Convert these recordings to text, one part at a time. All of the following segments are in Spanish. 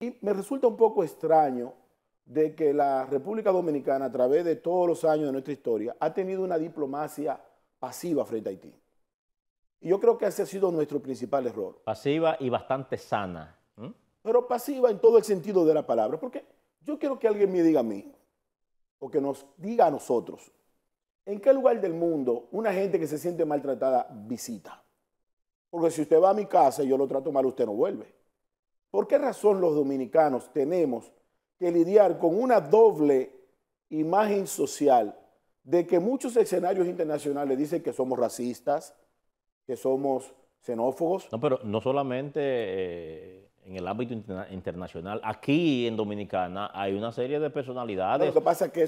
Y me resulta un poco extraño de que la República Dominicana, a través de todos los años de nuestra historia, ha tenido una diplomacia pasiva frente a Haití. Y yo creo que ese ha sido nuestro principal error. Pasiva y bastante sana. Pero pasiva en todo el sentido de la palabra, porque yo quiero que alguien me diga a mí, o que nos diga a nosotros, ¿en qué lugar del mundo una gente que se siente maltratada visita? Porque si usted va a mi casa y yo lo trato mal, usted no vuelve. ¿Por qué razón los dominicanos tenemos que lidiar con una doble imagen social de que muchos escenarios internacionales dicen que somos racistas, que somos xenófobos? No, pero no solamente eh, en el ámbito internacional. Aquí en Dominicana hay una serie de personalidades,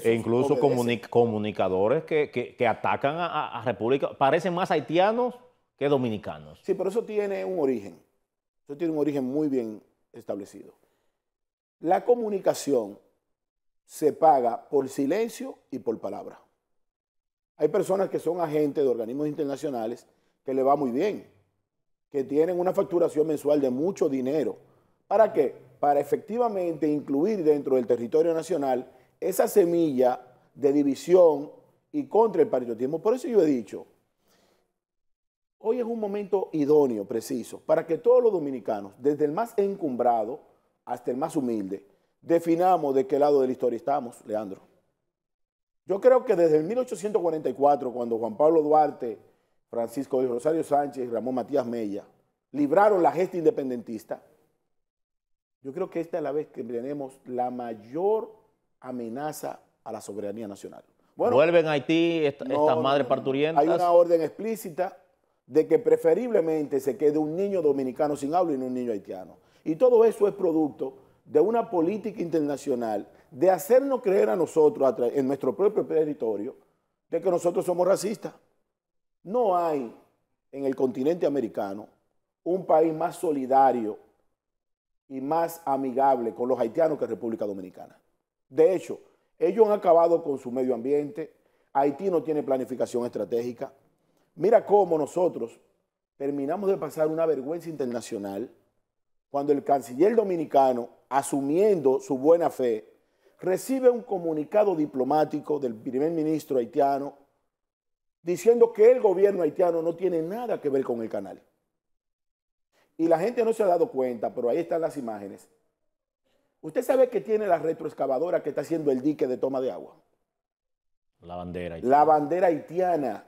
incluso comunicadores que, atacan a, a República. Parecen más haitianos que dominicanos. Sí, pero eso tiene un origen. Eso tiene un origen muy bien establecido. La comunicación se paga por silencio y por palabra. Hay personas que son agentes de organismos internacionales que le va muy bien, que tienen una facturación mensual de mucho dinero. ¿Para qué? Para efectivamente incluir dentro del territorio nacional esa semilla de división y contra el patriotismo. Por eso yo he dicho Hoy es un momento idóneo, preciso, para que todos los dominicanos, desde el más encumbrado hasta el más humilde, definamos de qué lado de la historia estamos, Leandro. Yo creo que desde el 1844, cuando Juan Pablo Duarte, Francisco de Rosario Sánchez y Ramón Matías Mella libraron la gesta independentista, yo creo que esta es la vez que tenemos la mayor amenaza a la soberanía nacional. Bueno, ¿Vuelven a Haití esta, estas madres parturientas? Hay una orden explícita de que preferiblemente se quede un niño dominicano sin habla y no un niño haitiano. Y todo eso es producto de una política internacional de hacernos creer a nosotros, en nuestro propio territorio, de que nosotros somos racistas. No hay en el continente americano un país más solidario y más amigable con los haitianos que República Dominicana. De hecho, ellos han acabado con su medio ambiente, Haití no tiene planificación estratégica, Mira cómo nosotros terminamos de pasar una vergüenza internacional cuando el canciller dominicano, asumiendo su buena fe, recibe un comunicado diplomático del primer ministro haitiano diciendo que el gobierno haitiano no tiene nada que ver con el canal. Y la gente no se ha dado cuenta, pero ahí están las imágenes. Usted sabe que tiene la retroexcavadora que está haciendo el dique de toma de agua. La bandera haitiana. La bandera haitiana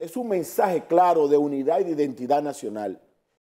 es un mensaje claro de unidad y de identidad nacional.